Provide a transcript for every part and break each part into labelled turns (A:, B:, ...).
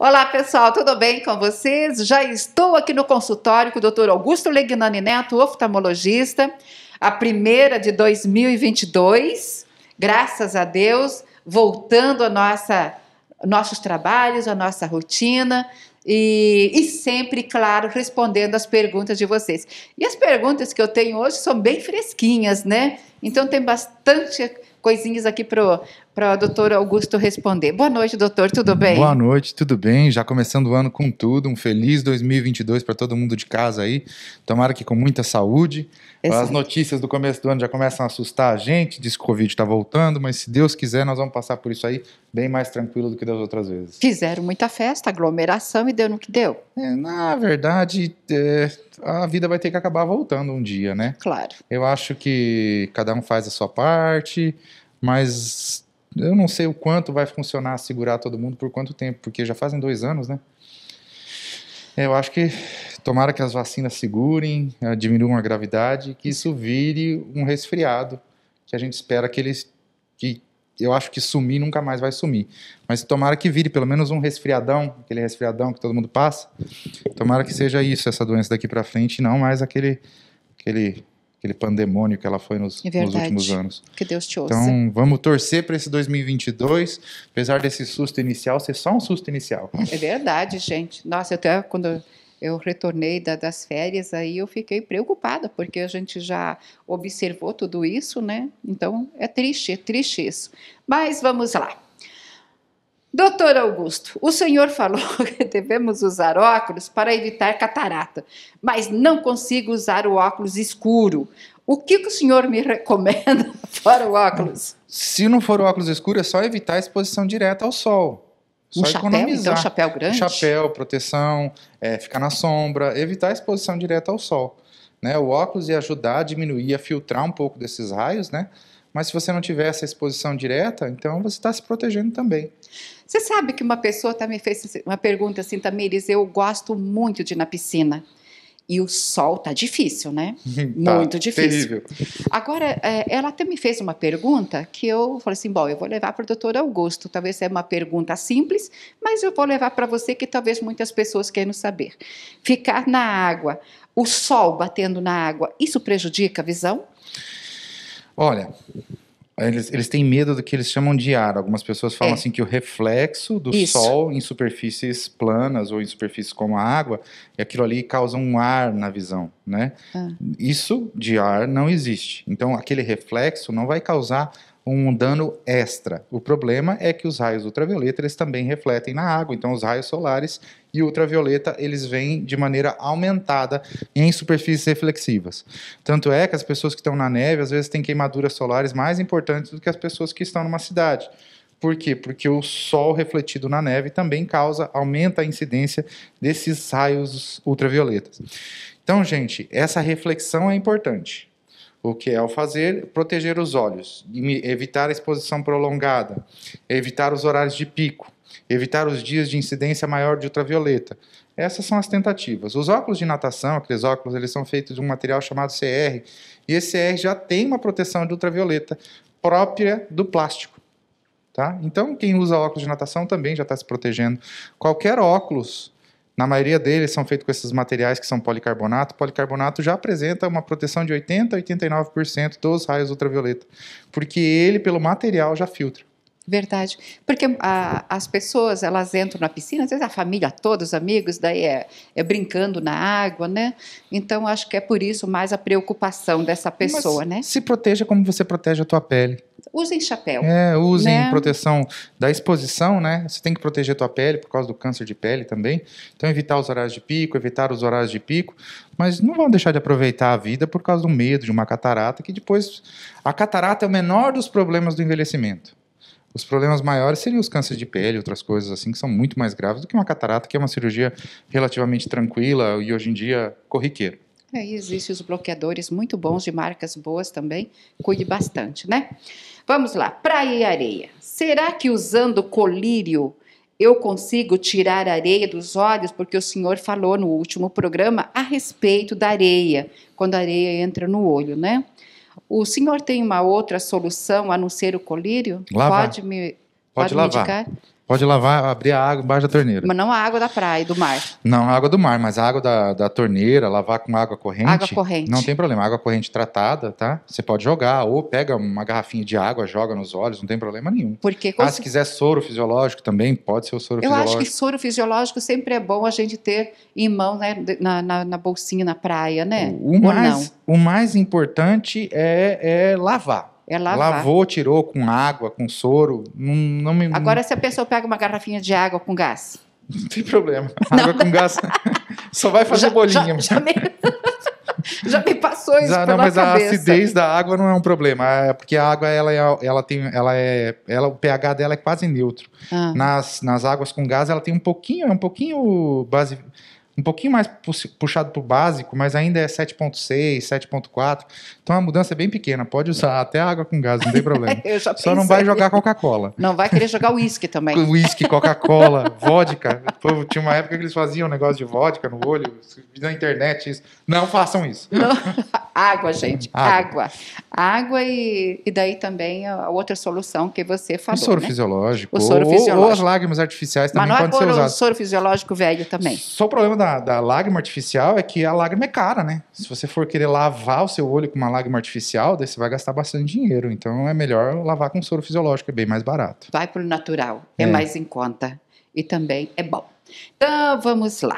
A: Olá pessoal, tudo bem com vocês? Já estou aqui no consultório com o Dr. Augusto Legnani Neto, oftalmologista, a primeira de 2022. Graças a Deus, voltando a nossa nossos trabalhos, a nossa rotina e, e, sempre, claro, respondendo as perguntas de vocês. E as perguntas que eu tenho hoje são bem fresquinhas, né? Então, tem bastante coisinhas aqui para o doutor Augusto responder. Boa noite, doutor, tudo bem? Boa
B: noite, tudo bem? Já começando o ano com tudo, um feliz 2022 para todo mundo de casa aí. Tomara que com muita saúde. Exato. As notícias do começo do ano já começam a assustar a gente, diz que o Covid está voltando, mas se Deus quiser, nós vamos passar por isso aí bem mais tranquilo do que das outras vezes.
A: Fizeram muita festa, aglomeração e deu no que deu. É, na verdade,
B: é, a vida vai ter que acabar voltando um dia, né? Claro. Eu acho que cada cada um faz a sua parte, mas eu não sei o quanto vai funcionar segurar todo mundo por quanto tempo, porque já fazem dois anos, né? É, eu acho que tomara que as vacinas segurem, eh, diminuam a gravidade, que isso vire um resfriado, que a gente espera que eles. Que eu acho que sumir nunca mais vai sumir. Mas tomara que vire pelo menos um resfriadão, aquele resfriadão que todo mundo passa. Tomara que seja isso, essa doença daqui para frente, não mais aquele, aquele aquele pandemônio que ela foi nos, é nos, últimos anos.
A: Que Deus te ouça. Então,
B: vamos torcer para esse 2022, apesar desse susto inicial ser só um susto inicial.
A: É verdade, gente. Nossa, até quando eu retornei da, das férias, aí eu fiquei preocupada, porque a gente já observou tudo isso, né? Então, é triste, é triste isso. Mas vamos lá. Doutor Augusto, o senhor falou que devemos usar óculos para evitar catarata, mas não consigo usar o óculos escuro. O que, o senhor me recomenda para o óculos?
B: Se não for o óculos escuro, é só evitar a exposição direta ao sol.
A: Só um chapéu, então é economizar. então, chapéu
B: grande? Chapéu, proteção, é, ficar na sombra, evitar a exposição direta ao sol. Né? O óculos ia ajudar a diminuir, a filtrar um pouco desses raios, né? Mas se você não tiver
A: essa exposição direta, então você está se protegendo também. Você sabe que uma pessoa também tá fez uma pergunta assim, Tamires, eu gosto muito de ir na piscina. E o sol tá difícil, né? tá, muito difícil. Terrível. Agora, é, ela até me fez uma pergunta que eu falei assim, bom, eu vou levar para o doutor Augusto. Talvez seja uma pergunta simples, mas eu vou levar para você que talvez muitas pessoas queiram saber. Ficar na água, o sol batendo na água, isso prejudica a visão?
B: Olha, eles, eles têm medo do que eles chamam de ar. Algumas pessoas falam é. assim que o reflexo do Isso. sol em superfícies planas ou em superfícies como a água, e é aquilo ali causa um ar na visão, né? Ah. Isso de ar não existe. Então aquele reflexo não vai causar um dano extra. O problema é que os raios ultravioleta eles também refletem na água, então os raios solares e ultravioleta eles vêm de maneira aumentada em superfícies reflexivas. Tanto é que as pessoas que estão na neve às vezes têm queimaduras solares mais importantes do que as pessoas que estão numa cidade. Por quê? Porque o sol refletido na neve também causa, aumenta a incidência desses raios ultravioletas. Então, gente, essa reflexão é importante. O que é ao fazer? Proteger os olhos, evitar a exposição prolongada, evitar os horários de pico, evitar os dias de incidência maior de ultravioleta. Essas são as tentativas. Os óculos de natação, aqueles óculos, eles são feitos de um material chamado CR, e esse CR já tem uma proteção de ultravioleta própria do plástico. Tá? Então, quem usa óculos de natação também já está se protegendo. Qualquer óculos na maioria deles são feitos com esses materiais que são policarbonato. O policarbonato já apresenta uma proteção de 80 a 89% dos raios ultravioleta, porque ele, pelo
A: material, já filtra. Verdade. Porque a, ah, as pessoas, elas entram na piscina, às vezes a família toda, os amigos, daí é, é, brincando na água, né? Então, acho que é por isso mais a preocupação dessa pessoa, Mas né?
B: Se proteja como você protege a tua pele
A: usem chapéu.
B: É, usem né? proteção da exposição, né? Você tem que proteger a tua pele por causa do câncer de pele também. Então evitar os horários de pico, evitar os horários de pico, mas não vão deixar de aproveitar a vida por causa do medo de uma catarata, que depois a catarata é o menor dos problemas do envelhecimento. Os problemas maiores seriam os cânceres de pele, outras coisas assim, que são muito mais graves do que uma catarata, que é uma cirurgia relativamente tranquila e hoje em dia corriqueira.
A: É, existem os bloqueadores muito bons de marcas boas também. Cuide bastante, né? Vamos lá, praia e areia. Será que usando colírio eu consigo tirar a areia dos olhos? Porque o senhor falou no último programa a respeito da areia, quando a areia entra no olho, né? O senhor tem uma outra solução a não ser o colírio? Lavar. Pode me Pode, lavar. Indicar?
B: Pode lavar, abrir a água embaixo da torneira. Mas
A: não a água da praia, do mar.
B: Não, a água do mar, mas a água da, da torneira, lavar com água corrente. Água corrente. Não tem problema, água corrente tratada, tá? Você pode jogar, ou pega uma garrafinha de água, joga nos olhos, não tem problema nenhum.
A: Porque ah, se... se quiser
B: soro fisiológico também, pode ser o soro Eu fisiológico. Eu acho que
A: soro fisiológico sempre é bom a gente ter em mão, né, na, na, na bolsinha, na praia, né? O, o mais,
B: não? o mais importante é, é lavar é lavar. Lavou, tirou com água, com soro. Não, não me, Agora, se a
A: pessoa pega uma garrafinha de água com gás. Não tem problema. Água com gás só vai fazer já, bolinha. Já, já, me, já, me, passou isso já, não, mas cabeça. a acidez
B: da água não é um problema, é porque a água ela, é, ela tem, ela é, ela, o pH dela é quase neutro. Ah. Nas, nas águas com gás ela tem um pouquinho, é um pouquinho base um pouquinho mais puxado para o básico, mas ainda é 7.6, 7.4. Então a mudança é bem pequena, pode usar até água com gás, não tem problema. Só não vai jogar
A: Coca-Cola. Não vai querer jogar uísque também. Uísque,
B: Coca-Cola, vodka. tinha uma época que eles faziam um negócio de vodka no olho, na internet, isso. Não façam isso.
A: Não. Água, gente, água. Água, água e, e, daí também a outra solução que você falou. O soro né? fisiológico.
B: O soro ou, fisiológico. Ou, as lágrimas artificiais também é podem ser usadas. não o soro
A: fisiológico velho também.
B: Só o problema da da, lágrima artificial é que a lágrima é cara, né? Se você for querer lavar o seu olho com uma lágrima artificial, daí você vai gastar bastante dinheiro. Então é melhor lavar
A: com soro fisiológico, é bem mais barato. Vai o natural, é, é mais em conta e também é bom. Então vamos lá.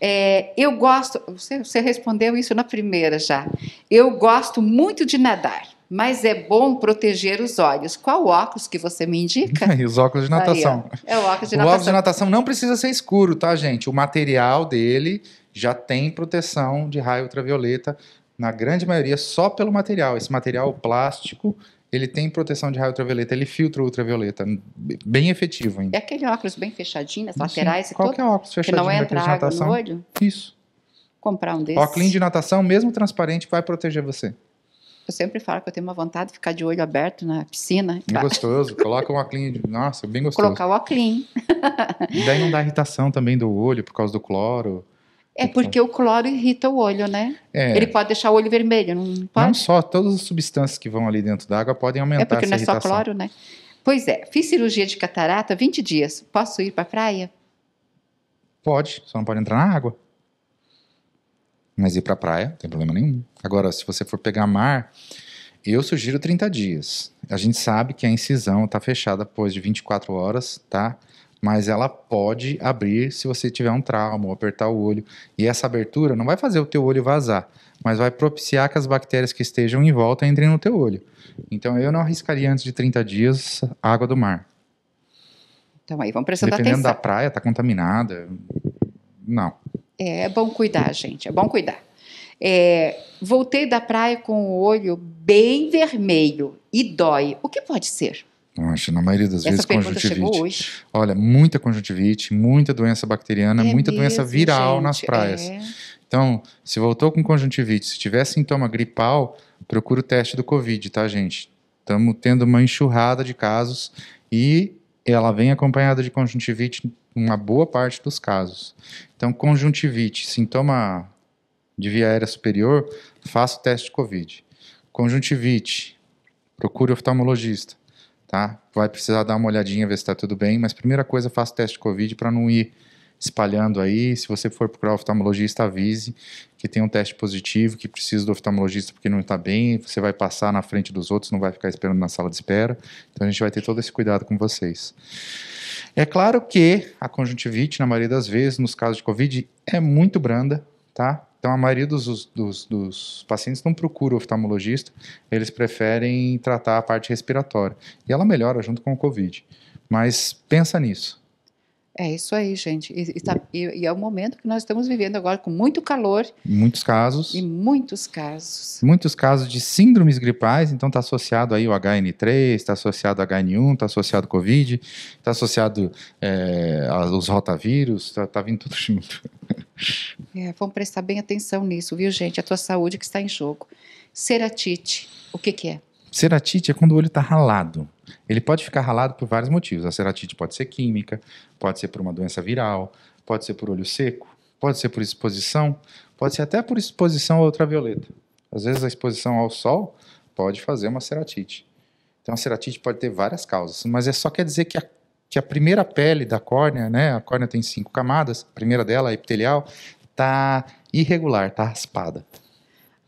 A: É, eu gosto. Você, você respondeu isso na primeira já. Eu gosto muito de nadar mas é bom proteger os olhos. Qual óculos que você me indica?
B: os óculos de natação. Aí,
A: é o óculos de natação. O óculos de
B: natação não precisa ser escuro, tá, gente? O material dele já tem proteção de raio ultravioleta, na grande maioria só pelo material. Esse material plástico, ele tem proteção de raio ultravioleta, ele filtra o ultravioleta, bem efetivo ainda.
A: É aquele óculos bem fechadinho, as laterais Sim, e qualquer todo, óculos fechadinho que não é entra água no olho? Isso. Comprar um desses. Óculos
B: de natação, mesmo transparente, vai proteger você.
A: Eu sempre falo que eu tenho uma vontade de ficar de olho aberto na piscina. É
B: gostoso, coloca um óculos, nossa, bem gostoso. Colocar
A: o óculos.
B: e daí não dá irritação também do olho por causa do cloro.
A: É então porque o cloro irrita o olho, né? É. Ele pode deixar o olho vermelho, não pode?
B: Não só, todas as substâncias que vão ali dentro d'água podem é aumentar essa irritação. É porque não é irritação. só cloro,
A: né? Pois é, fiz cirurgia de catarata 20 dias. Posso ir para a praia?
B: Pode, só não pode entrar na água. Mas ir a praia, não tem problema nenhum. Agora, se você for pegar mar, eu sugiro 30 dias. A gente sabe que a incisão está fechada depois de 24 horas, tá? Mas ela pode abrir se você tiver um trauma ou apertar o olho. E essa abertura não vai fazer o teu olho vazar, mas vai propiciar que as bactérias que estejam em volta entrem no teu olho. Então eu não arriscaria antes de 30 dias água do mar.
A: Então aí vamos prestar Dependendo atenção. Dependendo
B: da praia, tá contaminada.
A: Não. É, é bom cuidar, gente, é bom cuidar. É, voltei da praia com o olho bem vermelho e dói. O que pode ser?
B: Nossa, na maioria das Essa vezes conjuntivite. Olha, muita conjuntivite, muita doença bacteriana, é muita mesmo, doença viral gente, nas praias. É. Então, se voltou com conjuntivite, se tiver sintoma gripal, procura o teste do COVID, tá, gente? Estamos tendo uma enxurrada de casos e ela vem acompanhada de conjuntivite em uma boa parte dos casos. Então, conjuntivite, sintoma de via aérea superior, faça o teste de COVID. Conjuntivite, procure oftalmologista, tá? Vai precisar dar uma olhadinha, ver se está tudo bem, mas primeira coisa, faça o teste de COVID para não ir espalhando aí. Se você for procurar oftalmologista, avise que tem um teste positivo, que precisa do oftalmologista porque não está bem, você vai passar na frente dos outros, não vai ficar esperando na sala de espera. Então a gente vai ter todo esse cuidado com vocês. É claro que a conjuntivite, na maioria das vezes, nos casos de Covid, é muito branda, tá? Então, a maioria dos, dos, dos, pacientes não procura o oftalmologista, eles preferem tratar a parte respiratória. E ela melhora junto com o Covid. Mas pensa nisso.
A: É isso aí, gente. E, e, tá, e, e, é o momento que nós estamos vivendo agora com muito calor.
B: Muitos casos. E
A: muitos casos.
B: Muitos casos de síndromes gripais. Então está associado aí o HN3, está associado ao HN1, está associado ao Covid, está associado é, eh, aos rotavírus, está tá vindo tudo junto.
A: É, vamos prestar bem atenção nisso, viu, gente? A tua saúde que está em jogo. Ceratite, o que, que é?
B: Ceratite é quando o olho está ralado. Ele pode ficar ralado por vários motivos. A ceratite pode ser química, pode ser por uma doença viral, pode ser por olho seco, pode ser por exposição, pode ser até por exposição a ultravioleta. Às vezes a exposição ao sol pode fazer uma ceratite. Então a ceratite pode ter várias causas, mas é só quer dizer que a, que a primeira pele da córnea, né, a córnea tem cinco camadas, a primeira dela, a epitelial, está irregular, está raspada.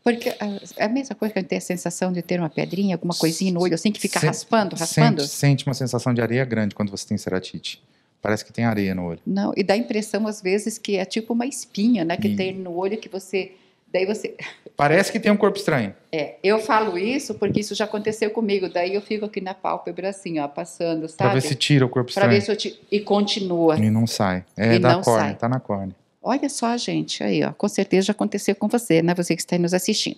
A: Porque ah, é a mesma coisa que gente tem a sensação de ter uma pedrinha, alguma coisinha no olho, assim, que fica sente, raspando, raspando. Sente, sente
B: uma sensação de areia grande quando você tem ceratite. Parece que tem areia no olho.
A: Não, e dá a impressão, às vezes, que é tipo uma espinha, né? Que e... tem no olho que você. Daí você.
B: Parece que tem um corpo estranho.
A: É, eu falo isso porque isso já aconteceu comigo. Daí eu fico aqui na pálpebra, assim, ó, passando, sabe? Pra ver se tira o corpo estranho. Pra ver se eu tiro. E continua. E
B: não sai. É e da córnea, sai. tá na córnea.
A: Olha só, gente, aí, ó, com certeza já aconteceu com você, né? Você que está aí nos assistindo.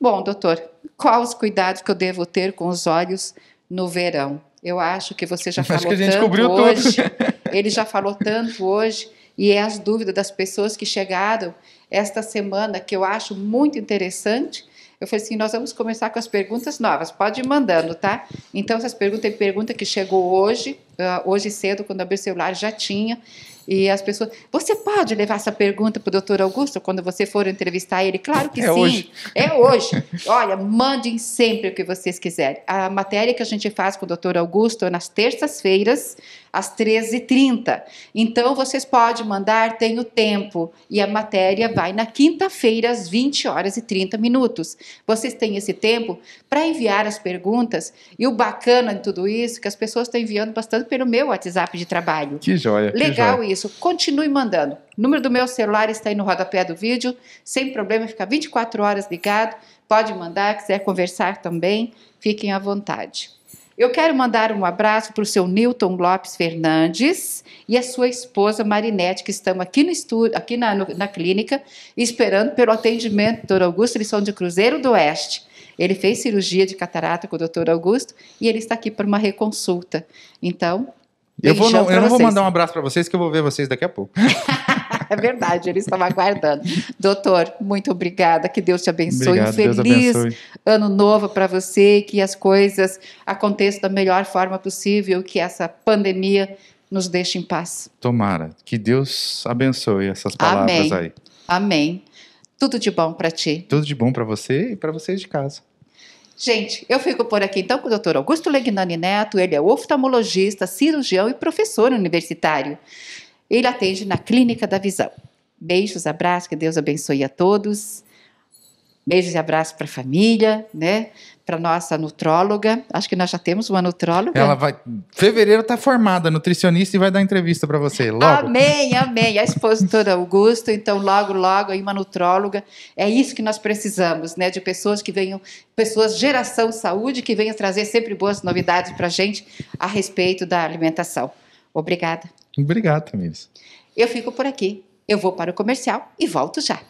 A: Bom, doutor, quais os cuidados que eu devo ter com os olhos no verão? Eu acho que você já acho falou que a gente tanto cobriu hoje. Tudo. ele já falou tanto hoje e é as dúvidas das pessoas que chegaram esta semana que eu acho muito interessante. Eu falei assim, nós vamos começar com as perguntas novas, pode ir mandando, tá? Então, essas perguntas, tem pergunta que chegou hoje, uh, hoje cedo, quando abri o celular, já tinha. E as pessoas. Você pode levar essa pergunta para o doutor Augusto quando você for entrevistar ele? Claro que é sim. Hoje. É hoje. Olha, mandem sempre o que vocês quiserem. A matéria que a gente faz com o doutor Augusto é nas terças-feiras, às 13h30. Então vocês podem mandar, tem o tempo. E a matéria vai na quinta-feira, às 20 horas e 30 minutos. Vocês têm esse tempo para enviar as perguntas. E o bacana de tudo isso é que as pessoas estão enviando bastante pelo meu WhatsApp de trabalho. Que joia. Legal que joia. isso isso, continue mandando. O número do meu celular está aí no rodapé do vídeo, sem problema, fica 24 horas ligado. Pode mandar, quiser conversar também, fiquem à vontade. Eu quero mandar um abraço para o seu Newton Lopes Fernandes e a sua esposa Marinete, que estão aqui, no estúdio, aqui na, no, na clínica, esperando pelo atendimento do Dr. Augusto, eles são de Cruzeiro do Oeste. Ele fez cirurgia de catarata com o Dr. Augusto e ele está aqui para uma reconsulta. Então, eu, vou, não, eu não vou mandar
B: um abraço para vocês, que eu vou ver vocês daqui a pouco.
A: é verdade, eles estavam aguardando. Doutor, muito obrigada, que Deus te abençoe. Obrigado, um feliz abençoe. ano novo para você, que as coisas aconteçam da melhor forma possível, que essa pandemia nos deixe em paz.
B: Tomara, que Deus abençoe essas palavras Amém. aí.
A: Amém. Tudo de bom para ti.
B: Tudo de bom para você e para vocês de casa.
A: Gente, eu fico por aqui então com o Dr. Augusto Legnani Neto, ele é oftalmologista, cirurgião e professor universitário. Ele atende na Clínica da Visão. Beijos, abraços, que Deus abençoe a todos. Beijos e abraços para a família, né? Para nossa nutróloga. Acho que nós já temos uma nutróloga. Ela vai.
B: Fevereiro está formada, nutricionista, e vai dar entrevista para você. Logo. Amém,
A: amém. A esposa toda Augusto, então logo, logo, aí uma nutróloga. É isso que nós precisamos, né? De pessoas que venham, pessoas geração saúde, que venham trazer sempre boas novidades para a gente a respeito da alimentação. Obrigada.
B: Obrigado, Tamires.
A: Eu fico por aqui. Eu vou para o comercial e volto já.